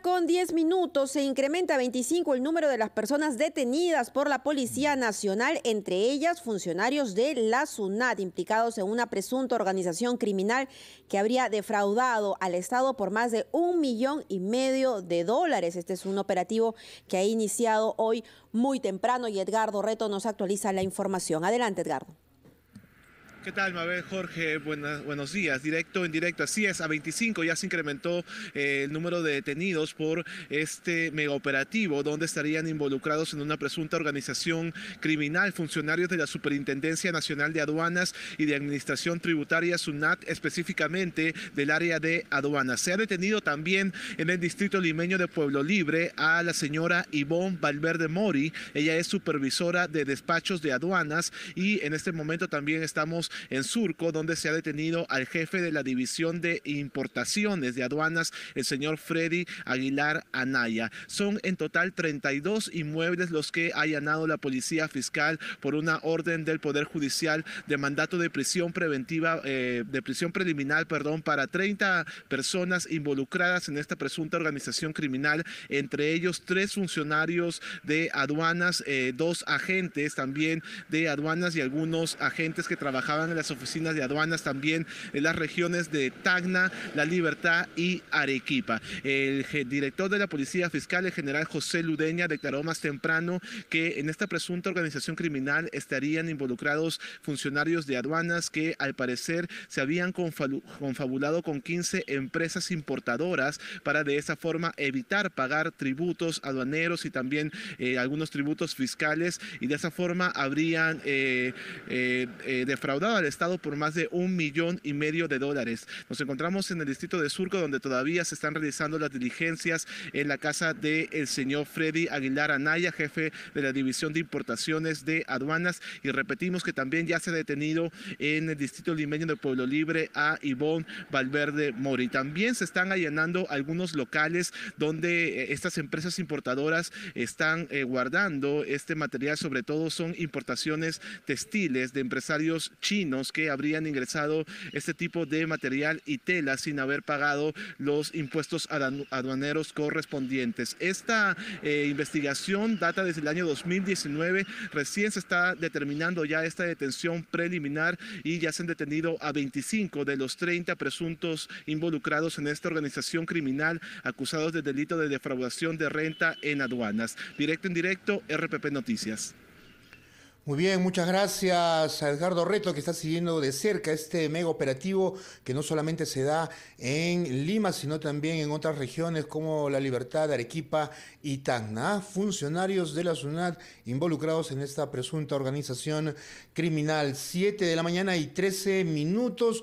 con 10 minutos se incrementa a 25 el número de las personas detenidas por la Policía Nacional, entre ellas funcionarios de la SUNAT implicados en una presunta organización criminal que habría defraudado al Estado por más de un millón y medio de dólares. Este es un operativo que ha iniciado hoy muy temprano y Edgardo Reto nos actualiza la información. Adelante, Edgardo. ¿Qué tal, Mabel? Jorge, buenas, buenos días. Directo, en directo. Así es, a 25 ya se incrementó eh, el número de detenidos por este megaoperativo, donde estarían involucrados en una presunta organización criminal funcionarios de la Superintendencia Nacional de Aduanas y de Administración Tributaria, SUNAT, específicamente del área de aduanas. Se ha detenido también en el distrito limeño de Pueblo Libre a la señora Ivonne Valverde Mori. Ella es supervisora de despachos de aduanas y en este momento también estamos en Surco, donde se ha detenido al jefe de la División de Importaciones de Aduanas, el señor Freddy Aguilar Anaya. Son en total 32 inmuebles los que ha allanado la policía fiscal por una orden del Poder Judicial de mandato de prisión preventiva, eh, de prisión preliminar, perdón, para 30 personas involucradas en esta presunta organización criminal, entre ellos tres funcionarios de aduanas, eh, dos agentes también de aduanas y algunos agentes que trabajaban en las oficinas de aduanas también en las regiones de Tacna, La Libertad y Arequipa. El director de la Policía Fiscal, el general José Ludeña, declaró más temprano que en esta presunta organización criminal estarían involucrados funcionarios de aduanas que al parecer se habían confabulado con 15 empresas importadoras para de esa forma evitar pagar tributos aduaneros y también eh, algunos tributos fiscales y de esa forma habrían eh, eh, defraudado al Estado por más de un millón y medio de dólares. Nos encontramos en el distrito de Surco, donde todavía se están realizando las diligencias en la casa del señor Freddy Aguilar Anaya, jefe de la División de Importaciones de Aduanas. Y repetimos que también ya se ha detenido en el distrito limeño de Pueblo Libre a Ivonne Valverde Mori. También se están allanando algunos locales donde eh, estas empresas importadoras están eh, guardando este material, sobre todo son importaciones textiles de empresarios chinos que habrían ingresado este tipo de material y tela sin haber pagado los impuestos aduaneros correspondientes. Esta eh, investigación data desde el año 2019, recién se está determinando ya esta detención preliminar y ya se han detenido a 25 de los 30 presuntos involucrados en esta organización criminal acusados de delito de defraudación de renta en aduanas. Directo en directo, RPP Noticias. Muy bien, muchas gracias a Edgardo Reto que está siguiendo de cerca este mega operativo que no solamente se da en Lima, sino también en otras regiones como La Libertad, Arequipa y Tacna. Funcionarios de la SUNAT involucrados en esta presunta organización criminal. Siete de la mañana y trece minutos.